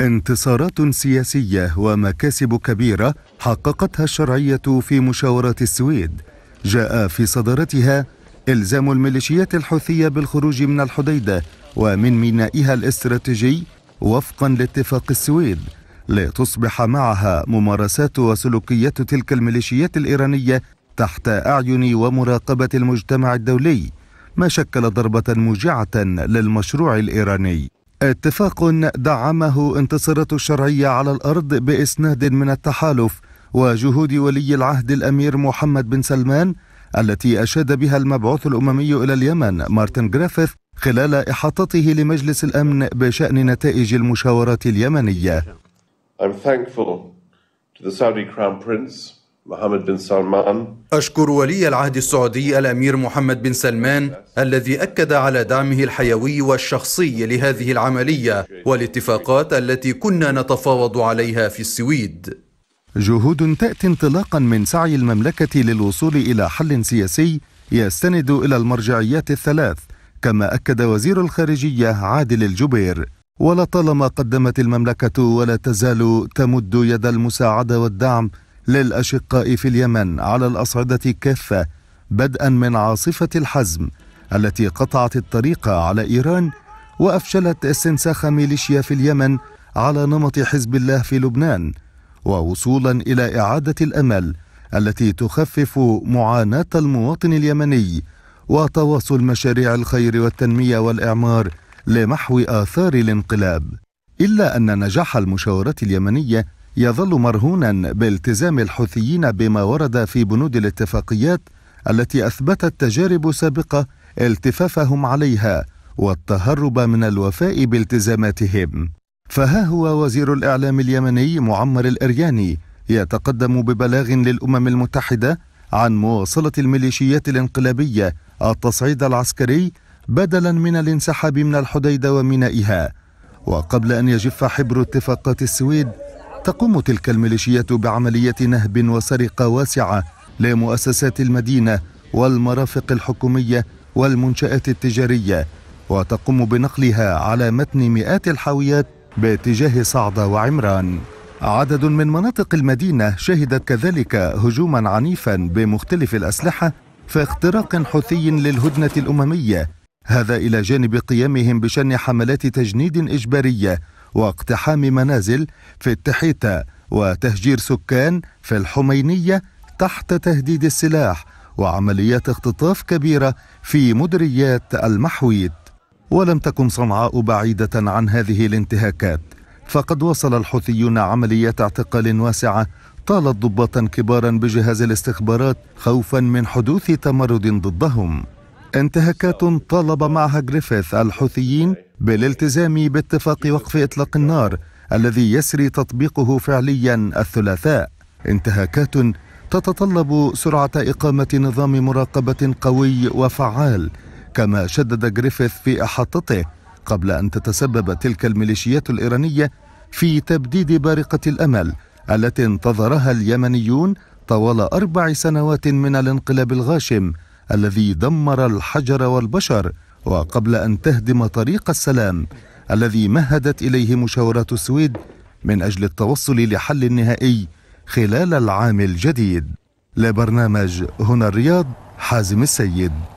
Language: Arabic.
انتصارات سياسية ومكاسب كبيرة حققتها الشرعية في مشاورات السويد جاء في صدارتها إلزام الميليشيات الحوثية بالخروج من الحديدة ومن مينائها الاستراتيجي وفقا لاتفاق السويد لتصبح معها ممارسات وسلوكيات تلك الميليشيات الإيرانية تحت أعين ومراقبة المجتمع الدولي ما شكل ضربة موجعة للمشروع الإيراني اتفاق دعمه انتصارات الشرعية على الأرض بإسناد من التحالف وجهود ولي العهد الأمير محمد بن سلمان التي أشاد بها المبعوث الأممي إلى اليمن مارتن جرافيث خلال إحاطته لمجلس الأمن بشأن نتائج المشاورات اليمنية. I'm thankful to the Saudi Crown Prince محمد بن سلمان أشكر ولي العهد السعودي الأمير محمد بن سلمان الذي أكد على دعمه الحيوي والشخصي لهذه العملية والاتفاقات التي كنا نتفاوض عليها في السويد جهود تأتي انطلاقا من سعي المملكة للوصول إلى حل سياسي يستند إلى المرجعيات الثلاث كما أكد وزير الخارجية عادل الجبير ولطالما قدمت المملكة ولا تزال تمد يد المساعدة والدعم للأشقاء في اليمن على الأصعدة كافة بدءا من عاصفة الحزم التي قطعت الطريق على إيران وأفشلت استنساخ ميليشيا في اليمن على نمط حزب الله في لبنان ووصولا إلى إعادة الأمل التي تخفف معاناة المواطن اليمني وتواصل مشاريع الخير والتنمية والإعمار لمحو آثار الانقلاب إلا أن نجاح المشاورات اليمنية يظل مرهونا بالتزام الحوثيين بما ورد في بنود الاتفاقيات التي اثبتت تجارب سابقه التفافهم عليها والتهرب من الوفاء بالتزاماتهم فها هو وزير الاعلام اليمني معمر الارياني يتقدم ببلاغ للامم المتحده عن مواصله الميليشيات الانقلابيه التصعيد العسكري بدلا من الانسحاب من الحديده ومينائها وقبل ان يجف حبر اتفاقات السويد تقوم تلك الميليشيات بعملية نهب وسرقة واسعة لمؤسسات المدينة والمرافق الحكومية والمنشآت التجارية وتقوم بنقلها على متن مئات الحاويات باتجاه صعدة وعمران عدد من مناطق المدينة شهدت كذلك هجوما عنيفا بمختلف الأسلحة في اختراق حثي للهدنة الأممية هذا إلى جانب قيامهم بشن حملات تجنيد إجبارية واقتحام منازل في التحيتة وتهجير سكان في الحمينية تحت تهديد السلاح وعمليات اختطاف كبيرة في مدريات المحويد ولم تكن صنعاء بعيدة عن هذه الانتهاكات فقد وصل الحوثيون عمليات اعتقال واسعة طالت ضباطا كبارا بجهاز الاستخبارات خوفا من حدوث تمرد ضدهم انتهاكات طالب معها جريفيث الحوثيين بالالتزام باتفاق وقف اطلاق النار الذي يسري تطبيقه فعليا الثلاثاء انتهاكات تتطلب سرعه اقامه نظام مراقبه قوي وفعال كما شدد جريفيث في احاطته قبل ان تتسبب تلك الميليشيات الايرانيه في تبديد بارقه الامل التي انتظرها اليمنيون طوال اربع سنوات من الانقلاب الغاشم الذي دمر الحجر والبشر وقبل أن تهدم طريق السلام الذي مهدت إليه مشاورات السويد من أجل التوصل لحل نهائي خلال العام الجديد لبرنامج هنا الرياض حازم السيد